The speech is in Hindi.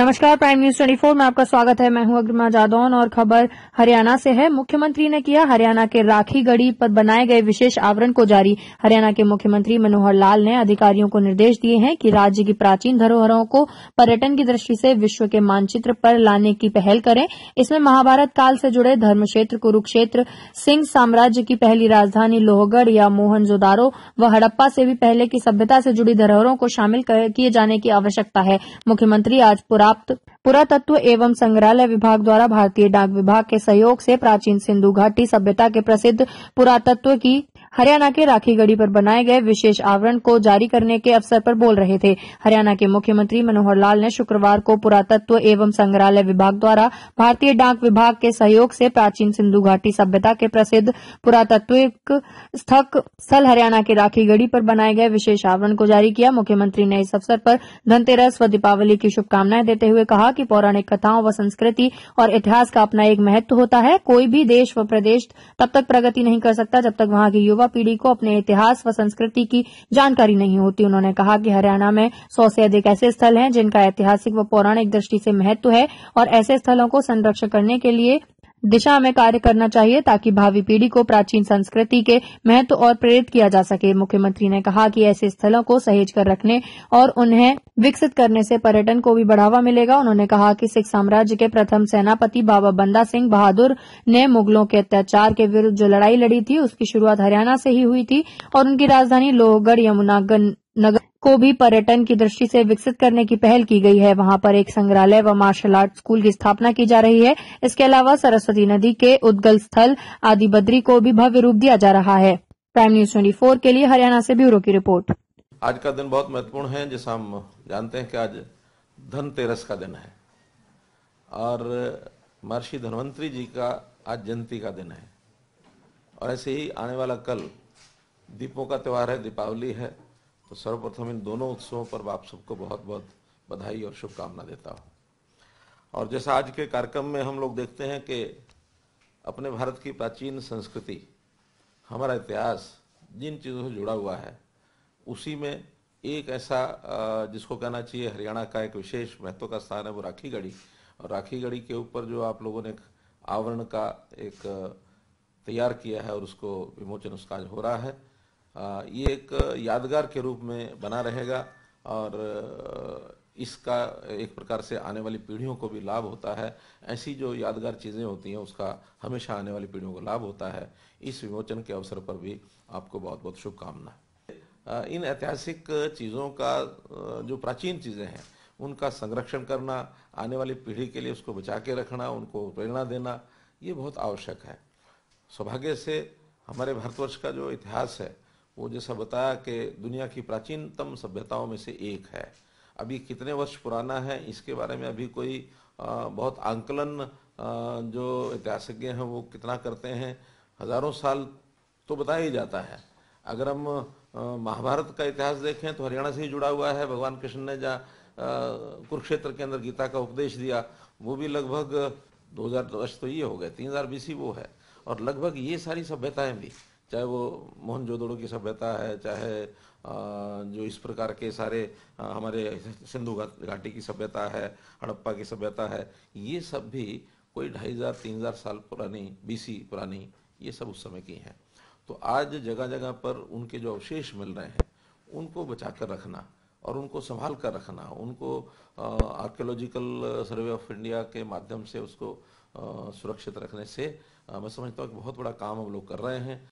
नमस्कार प्राइम न्यूज 24 में आपका स्वागत है मैं हूं अग्रिमा जादौन और खबर हरियाणा से है मुख्यमंत्री ने किया हरियाणा के राखी गढ़ी पर बनाए गए विशेष आवरण को जारी हरियाणा के मुख्यमंत्री मनोहर लाल ने अधिकारियों को निर्देश दिए हैं कि राज्य की प्राचीन धरोहरों को पर्यटन की दृष्टि से विश्व के मानचित्र पर लाने की पहल करें इसमें महाभारत काल से जुड़े धर्म क्षेत्र सिंह साम्राज्य की पहली राजधानी लोहगढ़ या मोहनजोदारो व हड़प्पा से भी पहले की सभ्यता से जुड़ी धरोहरों को शामिल किए जाने की आवश्यकता है मुख्यमंत्री आज पुरा प्राप्त पुरातत्व एवं संग्रहालय विभाग द्वारा भारतीय डाक विभाग के सहयोग से प्राचीन सिंधु घाटी सभ्यता के प्रसिद्ध पुरातत्व की हरियाणा के राखीगढ़ी पर बनाए गए विशेष आवरण को जारी करने के अवसर पर बोल रहे थे हरियाणा के मुख्यमंत्री मनोहर लाल ने शुक्रवार को पुरातत्व एवं संग्रहालय विभाग द्वारा भारतीय डाक विभाग के सहयोग से प्राचीन सिंधु घाटी सभ्यता के प्रसिद्ध पुरातत्विक स्थक स्थल हरियाणा के राखीगढ़ी पर बनाए गए विशेष आवरण को जारी किया मुख्यमंत्री ने इस अवसर पर धनतेरस व दीपावली की शुभकामनाएं देते हुए कहा कि पौराणिक कथाओं व संस्कृति और इतिहास का अपना एक महत्व होता है कोई भी देश व प्रदेश तब तक प्रगति नहीं कर सकता जब तक वहां के युवा युवा पीढ़ी को अपने इतिहास व संस्कृति की जानकारी नहीं होती उन्होंने कहा कि हरियाणा में सौ से अधिक ऐसे स्थल हैं जिनका ऐतिहासिक व पौराणिक दृष्टि से महत्व है और ऐसे स्थलों को संरक्षण करने के लिए दिशा में कार्य करना चाहिए ताकि भावी पीढ़ी को प्राचीन संस्कृति के महत्व और प्रेरित किया जा सके मुख्यमंत्री ने कहा कि ऐसे स्थलों को सहेज कर रखने और उन्हें विकसित करने से पर्यटन को भी बढ़ावा मिलेगा उन्होंने कहा कि सिख साम्राज्य के प्रथम सेनापति बाबा बंदा सिंह बहादुर ने मुगलों के अत्याचार के विरुद्ध जो लड़ाई लड़ी थी उसकी शुरूआत हरियाणा से ही हुई थी और उनकी राजधानी लोहगढ़ यमुनागन नगर को भी पर्यटन की दृष्टि से विकसित करने की पहल की गई है वहां पर एक संग्रहालय व मार्शल आर्ट स्कूल की स्थापना की जा रही है इसके अलावा सरस्वती नदी के उद्गल स्थल आदि बद्री को भी भव्य रूप दिया जा रहा है प्राइम न्यूज ट्वेंटी फोर के लिए हरियाणा से ब्यूरो की रिपोर्ट आज का दिन बहुत महत्वपूर्ण है जैसा हम जानते हैं कि आज धनतेरस का दिन है और महर्षि धनवंतरी जी का आज जयंती का दिन है और ऐसे ही आने वाला कल दीपों का त्यौहार है दीपावली है तो सर्वप्रथम इन दोनों उत्सवों पर आप सबको बहुत बहुत बधाई और शुभकामना देता हूँ और जैसा आज के कार्यक्रम में हम लोग देखते हैं कि अपने भारत की प्राचीन संस्कृति हमारा इतिहास जिन चीज़ों से जुड़ा हुआ है उसी में एक ऐसा जिसको कहना चाहिए हरियाणा का एक विशेष महत्व का स्थान है वो राखी गढ़ी और राखी गढ़ी के ऊपर जो आप लोगों ने आवरण का एक तैयार किया है और उसको विमोचन उसका हो रहा है ये एक यादगार के रूप में बना रहेगा और इसका एक प्रकार से आने वाली पीढ़ियों को भी लाभ होता है ऐसी जो यादगार चीज़ें होती हैं उसका हमेशा आने वाली पीढ़ियों को लाभ होता है इस विमोचन के अवसर पर भी आपको बहुत बहुत शुभकामना इन ऐतिहासिक चीज़ों का जो प्राचीन चीज़ें हैं उनका संरक्षण करना आने वाली पीढ़ी के लिए उसको बचा के रखना उनको प्रेरणा देना ये बहुत आवश्यक है सौभाग्य से हमारे भारतवर्ष का जो इतिहास है वो जैसा बताया कि दुनिया की प्राचीनतम सभ्यताओं में से एक है अभी कितने वर्ष पुराना है इसके बारे में अभी कोई बहुत आंकलन जो ऐतिहासिज्ञ हैं वो कितना करते हैं हजारों साल तो बताया ही जाता है अगर हम महाभारत का इतिहास देखें तो हरियाणा से ही जुड़ा हुआ है भगवान कृष्ण ने जहाँ कुरुक्षेत्र के अंदर गीता का उपदेश दिया वो भी लगभग 2000 वर्ष तो ये हो गए 3000 हजार वो है और लगभग ये सारी सभ्यताएं भी चाहे वो मोहन जोदड़ो की सभ्यता है चाहे जो इस प्रकार के सारे हमारे सिंधु घाटी की सभ्यता है हड़प्पा की सभ्यता है ये सब भी कोई ढाई हज़ार तीन हज़ार साल पुरानी बीसी पुरानी ये सब उस समय की हैं तो आज जगह जगह पर उनके जो अवशेष मिल रहे हैं उनको बचा कर रखना और उनको संभाल कर रखना उनको आर्कियोलॉजिकल सर्वे ऑफ इंडिया के माध्यम से उसको सुरक्षित रखने से मैं समझता हूँ कि बहुत बड़ा काम हम लोग कर रहे हैं